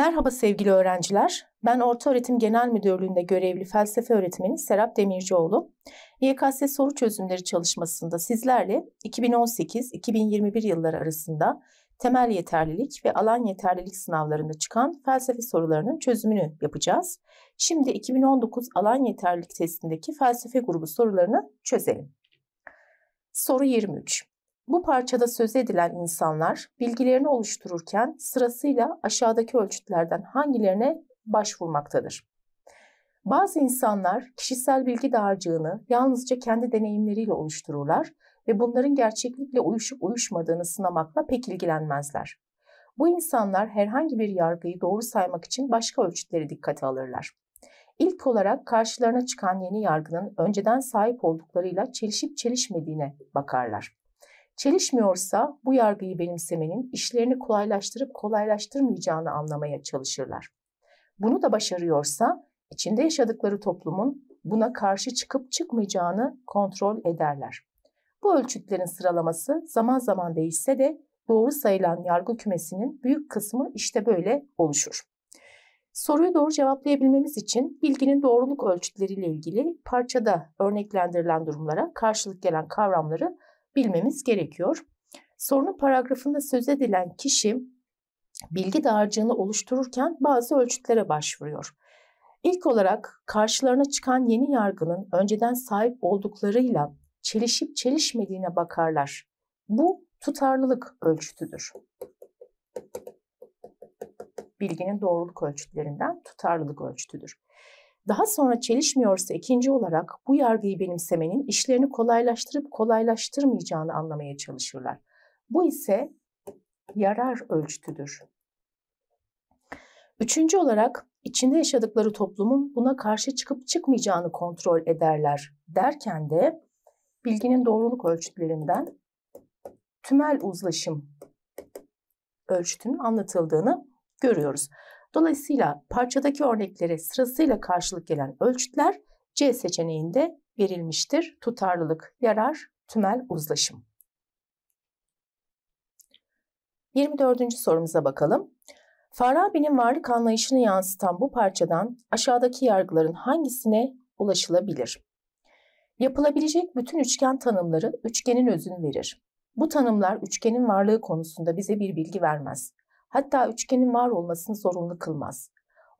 Merhaba sevgili öğrenciler. Ben Orta Öğretim Genel Müdürlüğü'nde görevli felsefe öğretmeni Serap Demircioğlu. YKS soru çözümleri çalışmasında sizlerle 2018-2021 yılları arasında temel yeterlilik ve alan yeterlilik sınavlarında çıkan felsefe sorularının çözümünü yapacağız. Şimdi 2019 alan yeterlilik testindeki felsefe grubu sorularını çözelim. Soru 23. Bu parçada söz edilen insanlar bilgilerini oluştururken sırasıyla aşağıdaki ölçütlerden hangilerine başvurmaktadır. Bazı insanlar kişisel bilgi dağarcığını yalnızca kendi deneyimleriyle oluştururlar ve bunların gerçeklikle uyuşup uyuşmadığını sınamakla pek ilgilenmezler. Bu insanlar herhangi bir yargıyı doğru saymak için başka ölçütleri dikkate alırlar. İlk olarak karşılarına çıkan yeni yargının önceden sahip olduklarıyla çelişip çelişmediğine bakarlar. Çelişmiyorsa bu yargıyı benimsemenin işlerini kolaylaştırıp kolaylaştırmayacağını anlamaya çalışırlar. Bunu da başarıyorsa içinde yaşadıkları toplumun buna karşı çıkıp çıkmayacağını kontrol ederler. Bu ölçütlerin sıralaması zaman zaman değişse de doğru sayılan yargı kümesinin büyük kısmı işte böyle oluşur. Soruyu doğru cevaplayabilmemiz için bilginin doğruluk ölçütleriyle ilgili parçada örneklendirilen durumlara karşılık gelen kavramları bilmemiz gerekiyor. Sorunun paragrafında söz edilen kişi bilgi dağarcığını oluştururken bazı ölçütlere başvuruyor. İlk olarak karşılarına çıkan yeni yargının önceden sahip olduklarıyla çelişip çelişmediğine bakarlar. Bu tutarlılık ölçütüdür. Bilginin doğruluk ölçütlerinden tutarlılık ölçütüdür. Daha sonra çelişmiyorsa ikinci olarak bu yargıyı benimsemenin işlerini kolaylaştırıp kolaylaştırmayacağını anlamaya çalışırlar. Bu ise yarar ölçütüdür. Üçüncü olarak içinde yaşadıkları toplumun buna karşı çıkıp çıkmayacağını kontrol ederler derken de bilginin doğruluk ölçütlerinden tümel uzlaşım ölçütünün anlatıldığını görüyoruz. Dolayısıyla parçadaki örneklere sırasıyla karşılık gelen ölçütler C seçeneğinde verilmiştir. Tutarlılık, yarar, tümel uzlaşım. 24. sorumuza bakalım. Farabi'nin varlık anlayışını yansıtan bu parçadan aşağıdaki yargıların hangisine ulaşılabilir? Yapılabilecek bütün üçgen tanımları üçgenin özünü verir. Bu tanımlar üçgenin varlığı konusunda bize bir bilgi vermez hatta üçgenin var olmasını zorunlu kılmaz.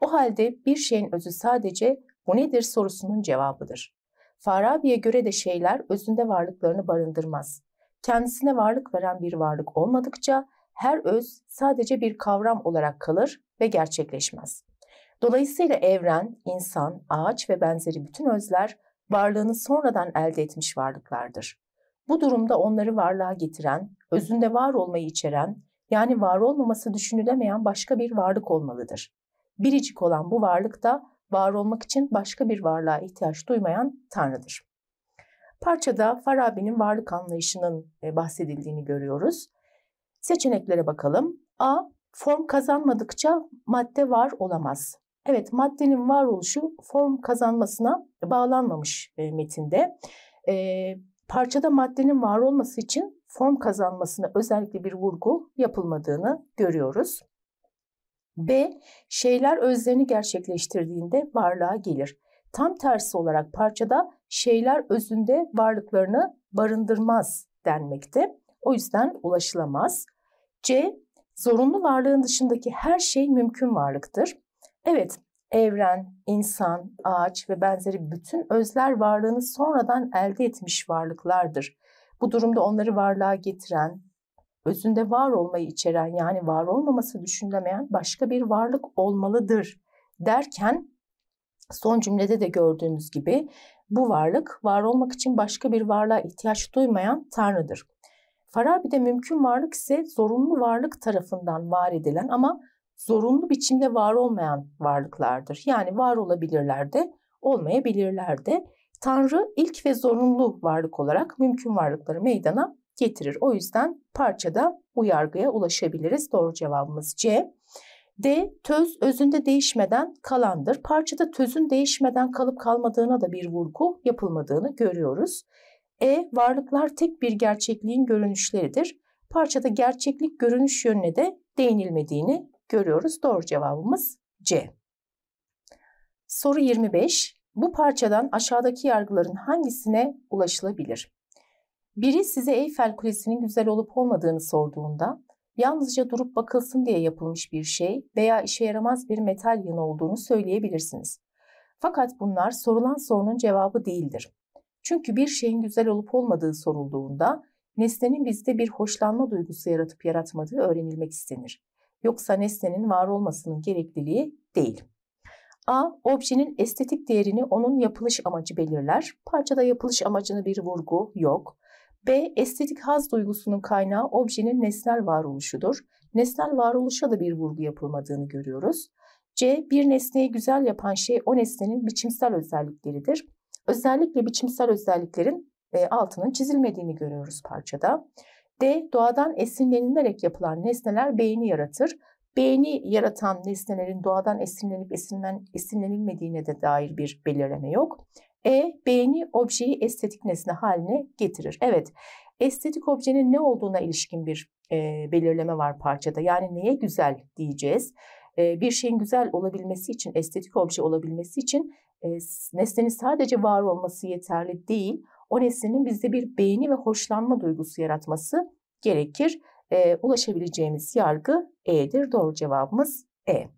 O halde bir şeyin özü sadece bu nedir sorusunun cevabıdır. Farabi'ye göre de şeyler özünde varlıklarını barındırmaz. Kendisine varlık veren bir varlık olmadıkça her öz sadece bir kavram olarak kalır ve gerçekleşmez. Dolayısıyla evren, insan, ağaç ve benzeri bütün özler varlığını sonradan elde etmiş varlıklardır. Bu durumda onları varlığa getiren, özünde var olmayı içeren, yani var olmaması düşünülemeyen başka bir varlık olmalıdır. Biricik olan bu varlık da var olmak için başka bir varlığa ihtiyaç duymayan Tanrı'dır. Parçada Farabi'nin varlık anlayışının e, bahsedildiğini görüyoruz. Seçeneklere bakalım. A. Form kazanmadıkça madde var olamaz. Evet maddenin varoluşu form kazanmasına bağlanmamış e, metinde. E, parçada maddenin var olması için form kazanmasına özellikle bir vurgu yapılmadığını görüyoruz. B. Şeyler özlerini gerçekleştirdiğinde varlığa gelir. Tam tersi olarak parçada şeyler özünde varlıklarını barındırmaz denmekte. O yüzden ulaşılamaz. C. Zorunlu varlığın dışındaki her şey mümkün varlıktır. Evet, evren, insan, ağaç ve benzeri bütün özler varlığını sonradan elde etmiş varlıklardır. Bu durumda onları varlığa getiren, özünde var olmayı içeren yani var olmaması düşünülemeyen başka bir varlık olmalıdır derken son cümlede de gördüğünüz gibi bu varlık var olmak için başka bir varlığa ihtiyaç duymayan Tanrı'dır. Farabi'de mümkün varlık ise zorunlu varlık tarafından var edilen ama zorunlu biçimde var olmayan varlıklardır. Yani var olabilirler de olmayabilirler de. Tanrı ilk ve zorunlu varlık olarak mümkün varlıkları meydana getirir. O yüzden parçada bu yargıya ulaşabiliriz. Doğru cevabımız C. D. Töz özünde değişmeden kalandır. Parçada tözün değişmeden kalıp kalmadığına da bir vurgu yapılmadığını görüyoruz. E. Varlıklar tek bir gerçekliğin görünüşleridir. Parçada gerçeklik görünüş yönüne de değinilmediğini görüyoruz. Doğru cevabımız C. Soru 25. Bu parçadan aşağıdaki yargıların hangisine ulaşılabilir? Biri size Eyfel Kulesi'nin güzel olup olmadığını sorduğunda yalnızca durup bakılsın diye yapılmış bir şey veya işe yaramaz bir metal yanı olduğunu söyleyebilirsiniz. Fakat bunlar sorulan sorunun cevabı değildir. Çünkü bir şeyin güzel olup olmadığı sorulduğunda nesnenin bizde bir hoşlanma duygusu yaratıp yaratmadığı öğrenilmek istenir. Yoksa nesnenin var olmasının gerekliliği değil. A. Objenin estetik değerini onun yapılış amacı belirler. Parçada yapılış amacını bir vurgu yok. B. Estetik haz duygusunun kaynağı objenin nesnel varoluşudur. Nesnel varoluşa da bir vurgu yapılmadığını görüyoruz. C. Bir nesneyi güzel yapan şey o nesnenin biçimsel özellikleridir. Özellikle biçimsel özelliklerin e, altının çizilmediğini görüyoruz parçada. D. Doğadan esinlenilerek yapılan nesneler beğeni yaratır beğeni yaratan nesnelerin doğadan esinlenip esinlen, esinlenilmediğine de dair bir belirleme yok. E, beğeni objeyi estetik nesne haline getirir. Evet, estetik objenin ne olduğuna ilişkin bir e, belirleme var parçada. Yani neye güzel diyeceğiz. E, bir şeyin güzel olabilmesi için, estetik obje olabilmesi için e, nesnenin sadece var olması yeterli değil. O nesnenin bizde bir beğeni ve hoşlanma duygusu yaratması gerekir e, ulaşabileceğimiz yargı E'dir. Doğru cevabımız E.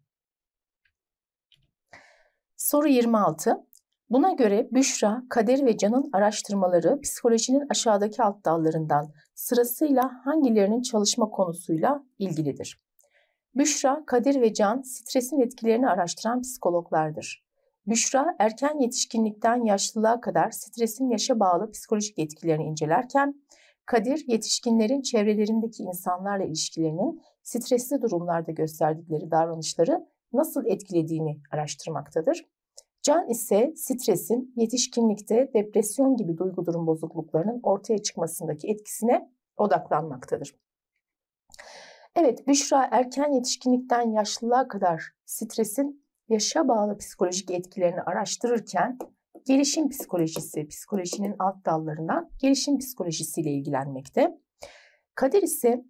Soru 26. Buna göre Büşra, Kader ve Can'ın araştırmaları psikolojinin aşağıdaki alt dallarından sırasıyla hangilerinin çalışma konusuyla ilgilidir? Büşra, Kadir ve Can stresin etkilerini araştıran psikologlardır. Büşra, erken yetişkinlikten yaşlılığa kadar stresin yaşa bağlı psikolojik etkilerini incelerken, Kadir, yetişkinlerin çevrelerindeki insanlarla ilişkilerinin stresli durumlarda gösterdikleri davranışları nasıl etkilediğini araştırmaktadır. Can ise stresin yetişkinlikte depresyon gibi duygu durum bozukluklarının ortaya çıkmasındaki etkisine odaklanmaktadır. Evet, Büşra erken yetişkinlikten yaşlılığa kadar stresin yaşa bağlı psikolojik etkilerini araştırırken gelişim psikolojisi, psikolojinin alt dallarından gelişim psikolojisiyle ilgilenmekte. Kader ise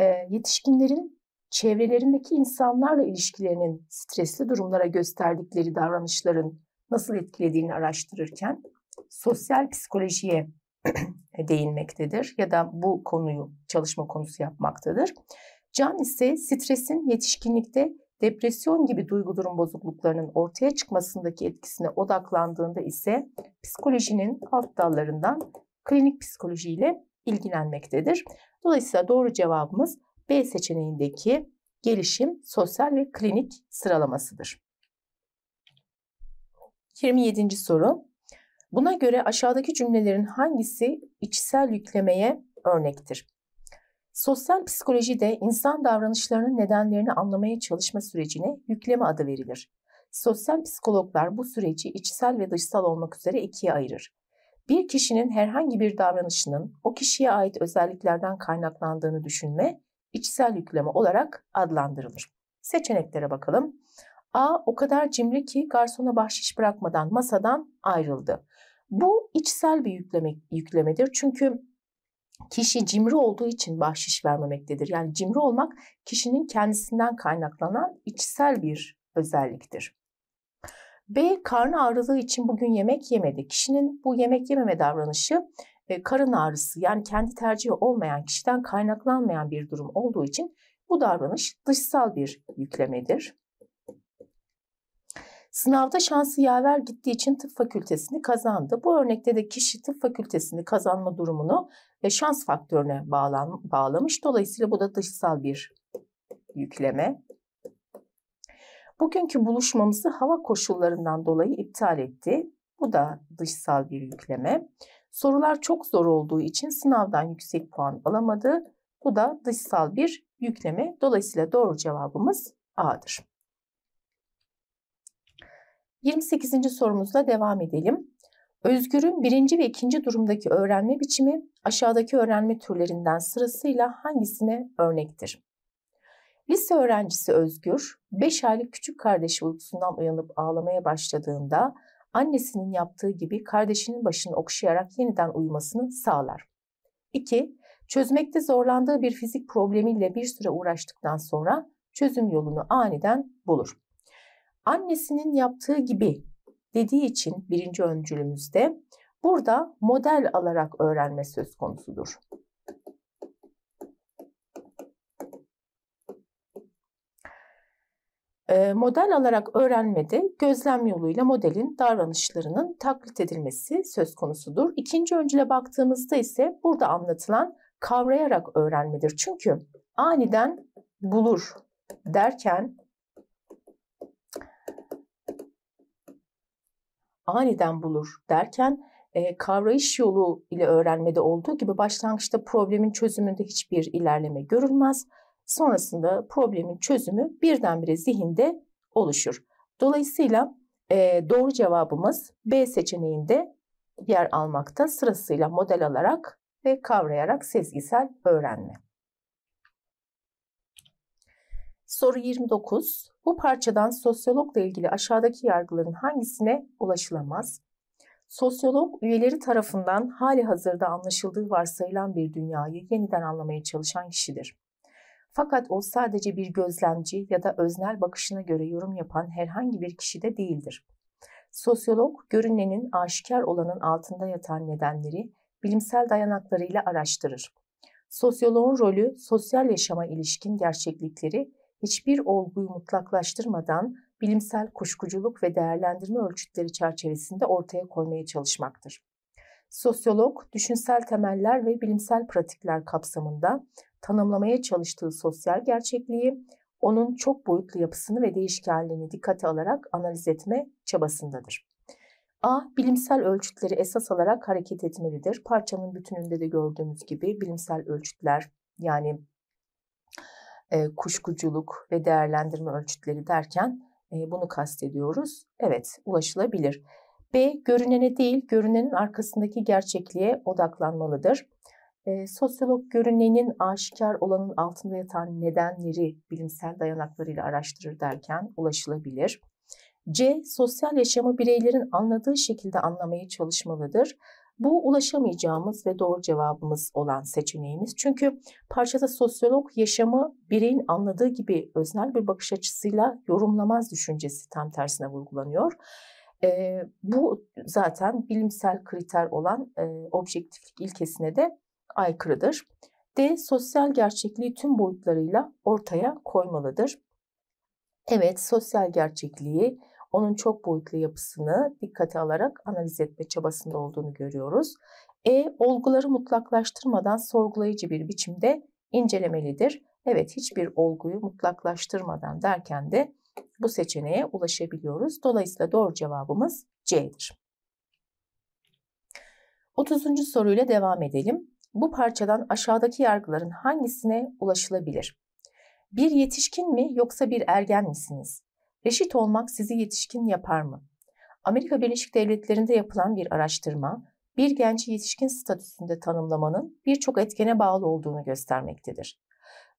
e, yetişkinlerin çevrelerindeki insanlarla ilişkilerinin stresli durumlara gösterdikleri davranışların nasıl etkilediğini araştırırken sosyal psikolojiye değinmektedir ya da bu konuyu çalışma konusu yapmaktadır. Can ise stresin yetişkinlikte Depresyon gibi duygu durum bozukluklarının ortaya çıkmasındaki etkisine odaklandığında ise psikolojinin alt dallarından klinik psikolojiyle ilgilenmektedir. Dolayısıyla doğru cevabımız B seçeneğindeki gelişim, sosyal ve klinik sıralamasıdır. 27. soru. Buna göre aşağıdaki cümlelerin hangisi içsel yüklemeye örnektir? Sosyal psikoloji de insan davranışlarının nedenlerini anlamaya çalışma sürecine yükleme adı verilir. Sosyal psikologlar bu süreci içsel ve dışsal olmak üzere ikiye ayırır. Bir kişinin herhangi bir davranışının o kişiye ait özelliklerden kaynaklandığını düşünme, içsel yükleme olarak adlandırılır. Seçeneklere bakalım. A o kadar cimri ki garsona bahşiş bırakmadan masadan ayrıldı. Bu içsel bir yükleme, yüklemedir. Çünkü kişi cimri olduğu için bahşiş vermemektedir. Yani cimri olmak kişinin kendisinden kaynaklanan içsel bir özelliktir. B. Karnı ağrıdığı için bugün yemek yemedi. Kişinin bu yemek yememe davranışı e, karın ağrısı yani kendi tercihi olmayan kişiden kaynaklanmayan bir durum olduğu için bu davranış dışsal bir yüklemedir. Sınavda şansı yaver gittiği için tıp fakültesini kazandı. Bu örnekte de kişi tıp fakültesini kazanma durumunu e, şans faktörüne bağlamış. Dolayısıyla bu da dışsal bir yükleme. Bugünkü buluşmamızı hava koşullarından dolayı iptal etti. Bu da dışsal bir yükleme. Sorular çok zor olduğu için sınavdan yüksek puan alamadı. Bu da dışsal bir yükleme. Dolayısıyla doğru cevabımız A'dır. 28. sorumuzla devam edelim. Özgür'ün birinci ve ikinci durumdaki öğrenme biçimi aşağıdaki öğrenme türlerinden sırasıyla hangisine örnektir? Lise öğrencisi Özgür, 5 aylık küçük kardeşi uykusundan uyanıp ağlamaya başladığında annesinin yaptığı gibi kardeşinin başını okşayarak yeniden uyumasını sağlar. 2. Çözmekte zorlandığı bir fizik problemiyle bir süre uğraştıktan sonra çözüm yolunu aniden bulur annesinin yaptığı gibi dediği için birinci öncülümüzde burada model alarak öğrenme söz konusudur. Ee, model alarak öğrenmede gözlem yoluyla modelin davranışlarının taklit edilmesi söz konusudur. İkinci öncüle baktığımızda ise burada anlatılan kavrayarak öğrenmedir. Çünkü aniden bulur derken aniden bulur derken e, kavrayış yolu ile öğrenmede olduğu gibi başlangıçta problemin çözümünde hiçbir ilerleme görülmez. Sonrasında problemin çözümü birdenbire zihinde oluşur. Dolayısıyla e, doğru cevabımız B seçeneğinde yer almakta sırasıyla model alarak ve kavrayarak sezgisel öğrenme. Soru 29. Bu parçadan sosyologla ilgili aşağıdaki yargıların hangisine ulaşılamaz? Sosyolog, üyeleri tarafından hali hazırda anlaşıldığı varsayılan bir dünyayı yeniden anlamaya çalışan kişidir. Fakat o sadece bir gözlemci ya da öznel bakışına göre yorum yapan herhangi bir kişi de değildir. Sosyolog, görünenin aşikar olanın altında yatan nedenleri bilimsel dayanaklarıyla araştırır. Sosyoloğun rolü sosyal yaşama ilişkin gerçeklikleri hiçbir olguyu mutlaklaştırmadan bilimsel kuşkuculuk ve değerlendirme ölçütleri çerçevesinde ortaya koymaya çalışmaktır. Sosyolog, düşünsel temeller ve bilimsel pratikler kapsamında tanımlamaya çalıştığı sosyal gerçekliği, onun çok boyutlu yapısını ve değişkenliğini dikkate alarak analiz etme çabasındadır. A. Bilimsel ölçütleri esas alarak hareket etmelidir. Parçanın bütününde de gördüğümüz gibi bilimsel ölçütler yani e, kuşkuculuk ve değerlendirme ölçütleri derken e, bunu kastediyoruz. Evet, ulaşılabilir. B. Görünene değil, görünenin arkasındaki gerçekliğe odaklanmalıdır. E, sosyolog görünenin aşikar olanın altında yatan nedenleri bilimsel dayanaklarıyla araştırır derken ulaşılabilir. C. Sosyal yaşamı bireylerin anladığı şekilde anlamaya çalışmalıdır. Bu ulaşamayacağımız ve doğru cevabımız olan seçeneğimiz. Çünkü parçada sosyolog yaşamı bireyin anladığı gibi öznel bir bakış açısıyla yorumlamaz düşüncesi tam tersine vurgulanıyor. E, bu zaten bilimsel kriter olan e, objektiflik ilkesine de aykırıdır. D. Sosyal gerçekliği tüm boyutlarıyla ortaya koymalıdır. Evet, sosyal gerçekliği onun çok boyutlu yapısını dikkate alarak analiz etme çabasında olduğunu görüyoruz. E, olguları mutlaklaştırmadan sorgulayıcı bir biçimde incelemelidir. Evet hiçbir olguyu mutlaklaştırmadan derken de bu seçeneğe ulaşabiliyoruz. Dolayısıyla doğru cevabımız C'dir. 30. soruyla devam edelim. Bu parçadan aşağıdaki yargıların hangisine ulaşılabilir? Bir yetişkin mi yoksa bir ergen misiniz? Reşit olmak sizi yetişkin yapar mı? Amerika Birleşik Devletleri'nde yapılan bir araştırma, bir genci yetişkin statüsünde tanımlamanın birçok etkene bağlı olduğunu göstermektedir.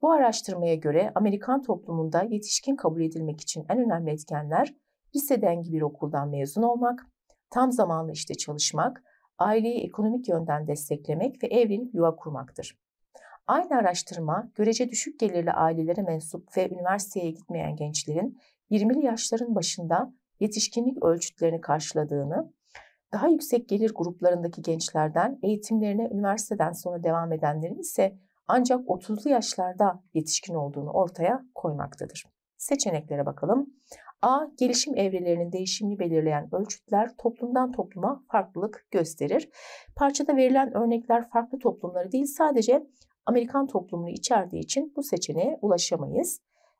Bu araştırmaya göre Amerikan toplumunda yetişkin kabul edilmek için en önemli etkenler liseden gibi bir okuldan mezun olmak, tam zamanlı işte çalışmak, aileyi ekonomik yönden desteklemek ve evlenip yuva kurmaktır. Aynı araştırma görece düşük gelirli ailelere mensup ve üniversiteye gitmeyen gençlerin 20'li yaşların başında yetişkinlik ölçütlerini karşıladığını, daha yüksek gelir gruplarındaki gençlerden eğitimlerine üniversiteden sonra devam edenlerin ise ancak 30'lu yaşlarda yetişkin olduğunu ortaya koymaktadır. Seçeneklere bakalım. A. Gelişim evrelerinin değişimini belirleyen ölçütler toplumdan topluma farklılık gösterir. Parçada verilen örnekler farklı toplumları değil sadece Amerikan toplumunu içerdiği için bu seçeneğe ulaşamayız.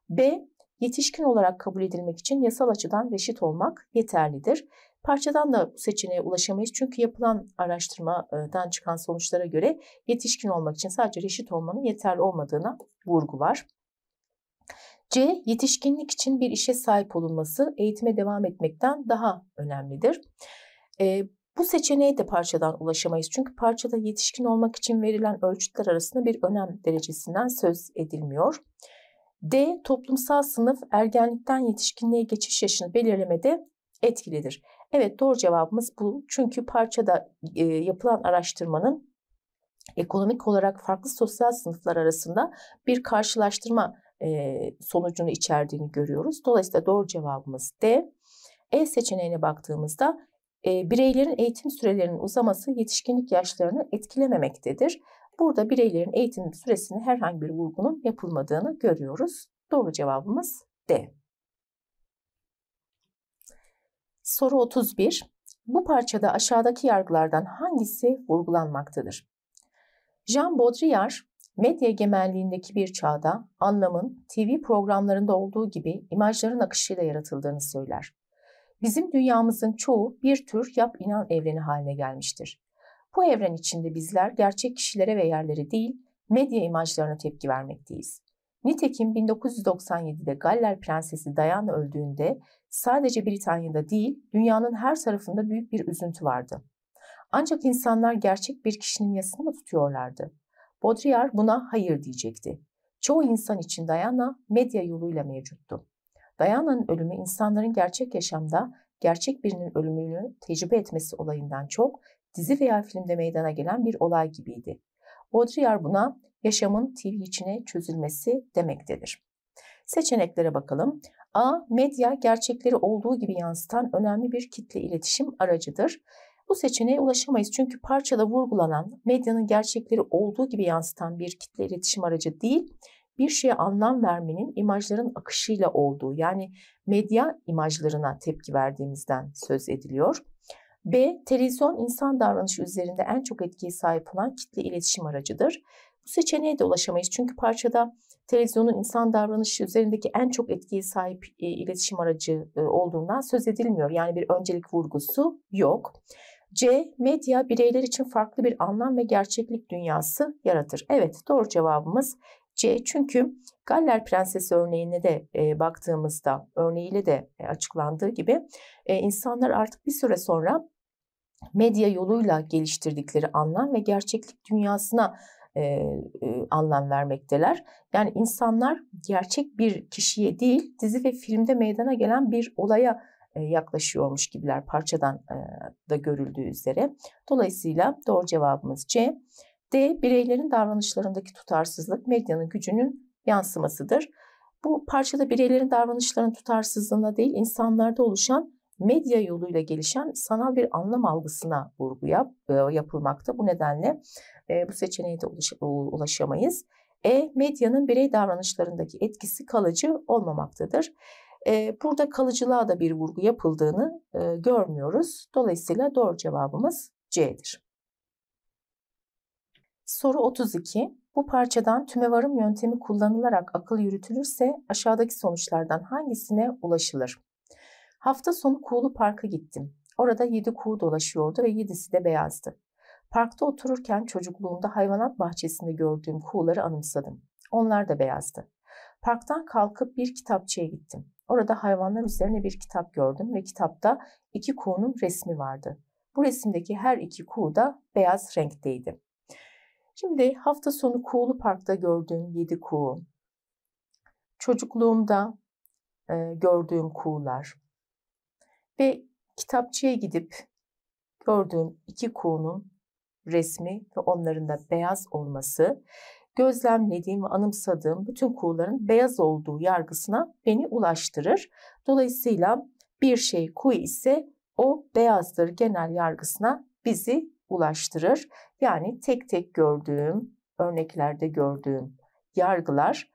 B yetişkin olarak kabul edilmek için yasal açıdan reşit olmak yeterlidir. Parçadan da bu seçeneğe ulaşamayız çünkü yapılan araştırmadan çıkan sonuçlara göre yetişkin olmak için sadece reşit olmanın yeterli olmadığına vurgu var. C. Yetişkinlik için bir işe sahip olunması eğitime devam etmekten daha önemlidir. E, bu seçeneğe de parçadan ulaşamayız. Çünkü parçada yetişkin olmak için verilen ölçütler arasında bir önem derecesinden söz edilmiyor. D. Toplumsal sınıf ergenlikten yetişkinliğe geçiş yaşını belirlemede etkilidir. Evet doğru cevabımız bu. Çünkü parçada e, yapılan araştırmanın ekonomik olarak farklı sosyal sınıflar arasında bir karşılaştırma e, sonucunu içerdiğini görüyoruz. Dolayısıyla doğru cevabımız D. E seçeneğine baktığımızda e, bireylerin eğitim sürelerinin uzaması yetişkinlik yaşlarını etkilememektedir. Burada bireylerin eğitim süresine herhangi bir vurgunun yapılmadığını görüyoruz. Doğru cevabımız D. Soru 31. Bu parçada aşağıdaki yargılardan hangisi vurgulanmaktadır? Jean Baudrillard, medya egemenliğindeki bir çağda anlamın TV programlarında olduğu gibi imajların akışıyla yaratıldığını söyler. Bizim dünyamızın çoğu bir tür yap inan evreni haline gelmiştir. Bu evren içinde bizler gerçek kişilere ve yerlere değil, medya imajlarına tepki vermekteyiz. Nitekim 1997'de Galler Prensesi Diana öldüğünde sadece Britanya'da değil, dünyanın her tarafında büyük bir üzüntü vardı. Ancak insanlar gerçek bir kişinin yasını mı tutuyorlardı? Baudrillard buna hayır diyecekti. Çoğu insan için Diana medya yoluyla mevcuttu. Diana'nın ölümü insanların gerçek yaşamda gerçek birinin ölümünü tecrübe etmesi olayından çok dizi veya filmde meydana gelen bir olay gibiydi. Baudrillard buna yaşamın TV içine çözülmesi demektedir. Seçeneklere bakalım. A. Medya gerçekleri olduğu gibi yansıtan önemli bir kitle iletişim aracıdır. Bu seçeneğe ulaşamayız çünkü parçada vurgulanan medyanın gerçekleri olduğu gibi yansıtan bir kitle iletişim aracı değil, bir şeye anlam vermenin imajların akışıyla olduğu yani medya imajlarına tepki verdiğimizden söz ediliyor. B. Televizyon insan davranışı üzerinde en çok etkiye sahip olan kitle iletişim aracıdır. Bu seçeneğe de ulaşamayız çünkü parçada televizyonun insan davranışı üzerindeki en çok etkiye sahip e, iletişim aracı e, olduğundan söz edilmiyor. Yani bir öncelik vurgusu yok. C. Medya bireyler için farklı bir anlam ve gerçeklik dünyası yaratır. Evet doğru cevabımız C. Çünkü Galler Prensesi örneğine de e, baktığımızda örneğiyle de e, açıklandığı gibi e, insanlar artık bir süre sonra medya yoluyla geliştirdikleri anlam ve gerçeklik dünyasına e, e, anlam vermekteler. Yani insanlar gerçek bir kişiye değil dizi ve filmde meydana gelen bir olaya e, yaklaşıyormuş gibiler parçadan e, da görüldüğü üzere. Dolayısıyla doğru cevabımız C. D. Bireylerin davranışlarındaki tutarsızlık medyanın gücünün yansımasıdır. Bu parçada bireylerin davranışlarının tutarsızlığına değil insanlarda oluşan medya yoluyla gelişen sanal bir anlam algısına vurgu yap, e, yapılmakta. Bu nedenle e, bu seçeneğe de ulaş, ulaşamayız. E, medyanın birey davranışlarındaki etkisi kalıcı olmamaktadır. E, burada kalıcılığa da bir vurgu yapıldığını e, görmüyoruz. Dolayısıyla doğru cevabımız C'dir. Soru 32. Bu parçadan tümevarım yöntemi kullanılarak akıl yürütülürse aşağıdaki sonuçlardan hangisine ulaşılır? Hafta sonu Kuğulu Park'a gittim. Orada yedi kuğu dolaşıyordu ve yedisi de beyazdı. Parkta otururken çocukluğumda hayvanat bahçesinde gördüğüm kuğuları anımsadım. Onlar da beyazdı. Parktan kalkıp bir kitapçıya gittim. Orada hayvanlar üzerine bir kitap gördüm ve kitapta iki kuğunun resmi vardı. Bu resimdeki her iki kuğu da beyaz renkteydi. Şimdi hafta sonu Kuğulu Park'ta gördüğüm yedi kuğu, çocukluğumda e, gördüğüm kuğular, ve kitapçıya gidip gördüğüm iki kuğunun resmi ve onların da beyaz olması gözlemlediğim ve anımsadığım bütün kuğuların beyaz olduğu yargısına beni ulaştırır. Dolayısıyla bir şey kuğu ise o beyazdır genel yargısına bizi ulaştırır. Yani tek tek gördüğüm, örneklerde gördüğüm yargılar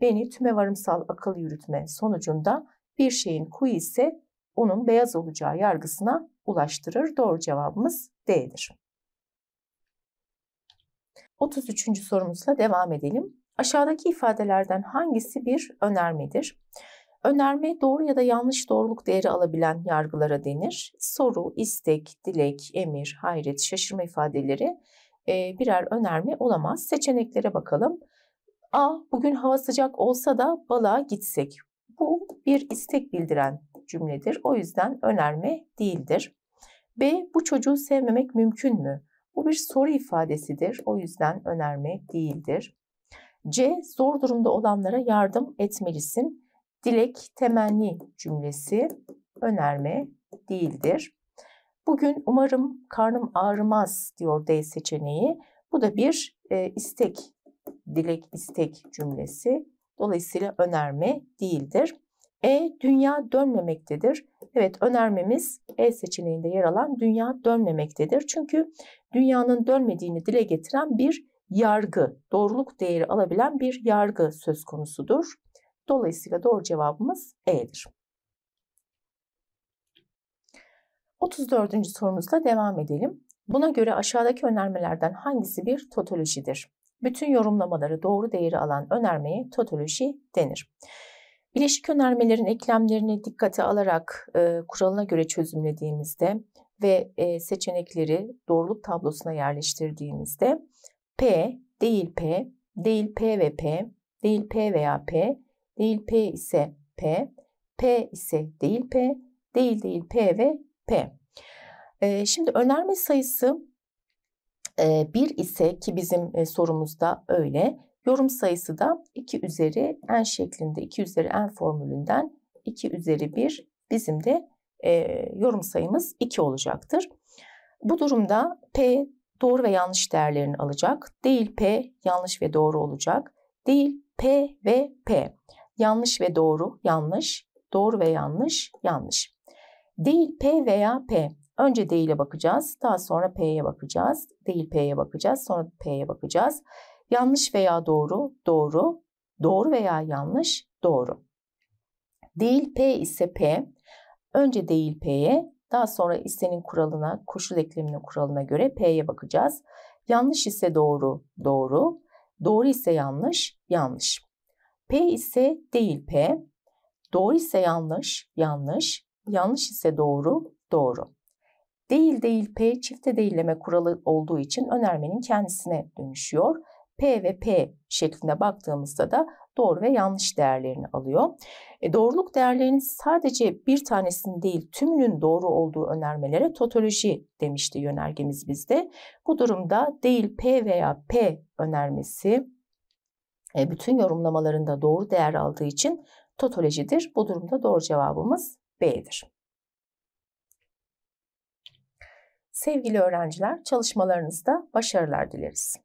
beni tümevarımsal akıl yürütme sonucunda bir şeyin kuyu ise onun beyaz olacağı yargısına ulaştırır. Doğru cevabımız D'dir. 33. sorumuzla devam edelim. Aşağıdaki ifadelerden hangisi bir önermedir? Önerme doğru ya da yanlış doğruluk değeri alabilen yargılara denir. Soru, istek, dilek, emir, hayret, şaşırma ifadeleri e, birer önerme olamaz. Seçeneklere bakalım. A. Bugün hava sıcak olsa da balığa gitsek. Bu bir istek bildiren cümledir. O yüzden önerme değildir. B. Bu çocuğu sevmemek mümkün mü? Bu bir soru ifadesidir. O yüzden önerme değildir. C. Zor durumda olanlara yardım etmelisin. Dilek, temenni cümlesi önerme değildir. Bugün umarım karnım ağrımaz diyor D seçeneği. Bu da bir e, istek, dilek istek cümlesi. Dolayısıyla önerme değildir. E dünya dönmemektedir. Evet önermemiz E seçeneğinde yer alan dünya dönmemektedir. Çünkü dünyanın dönmediğini dile getiren bir yargı, doğruluk değeri alabilen bir yargı söz konusudur. Dolayısıyla doğru cevabımız E'dir. 34. sorumuzla devam edelim. Buna göre aşağıdaki önermelerden hangisi bir totolojidir? Bütün yorumlamaları doğru değeri alan önermeye totoloji denir. Bileşik önermelerin eklemlerini dikkate alarak e, kuralına göre çözümlediğimizde ve e, seçenekleri doğruluk tablosuna yerleştirdiğimizde P, değil P, değil P ve P, değil P veya P, değil P ise P, P ise değil P, değil değil P ve P. E, şimdi önerme sayısı 1 e, ise ki bizim e, sorumuzda öyle Yorum sayısı da 2 üzeri n şeklinde 2 üzeri n formülünden 2 üzeri 1 bizim de e, yorum sayımız 2 olacaktır. Bu durumda P doğru ve yanlış değerlerini alacak. Değil P yanlış ve doğru olacak. Değil P ve P. Yanlış ve doğru yanlış. Doğru ve yanlış yanlış. Değil P veya P. Önce değile bakacağız. Daha sonra P'ye bakacağız. Değil P'ye bakacağız. Sonra P'ye bakacağız. Yanlış veya doğru, doğru. Doğru veya yanlış, doğru. Değil P ise P. Önce değil P'ye, daha sonra istenin kuralına, koşul ekleminin kuralına göre P'ye bakacağız. Yanlış ise doğru, doğru. Doğru ise yanlış, yanlış. P ise değil P. Doğru ise yanlış, yanlış. Yanlış ise doğru, doğru. Değil değil P çifte değilleme kuralı olduğu için önermenin kendisine dönüşüyor. P ve P şeklinde baktığımızda da doğru ve yanlış değerlerini alıyor. E, doğruluk değerlerinin sadece bir tanesinin değil tümünün doğru olduğu önermelere totoloji demişti yönergemiz bizde. Bu durumda değil P veya P önermesi e, bütün yorumlamalarında doğru değer aldığı için totolojidir. Bu durumda doğru cevabımız B'dir. Sevgili öğrenciler çalışmalarınızda başarılar dileriz.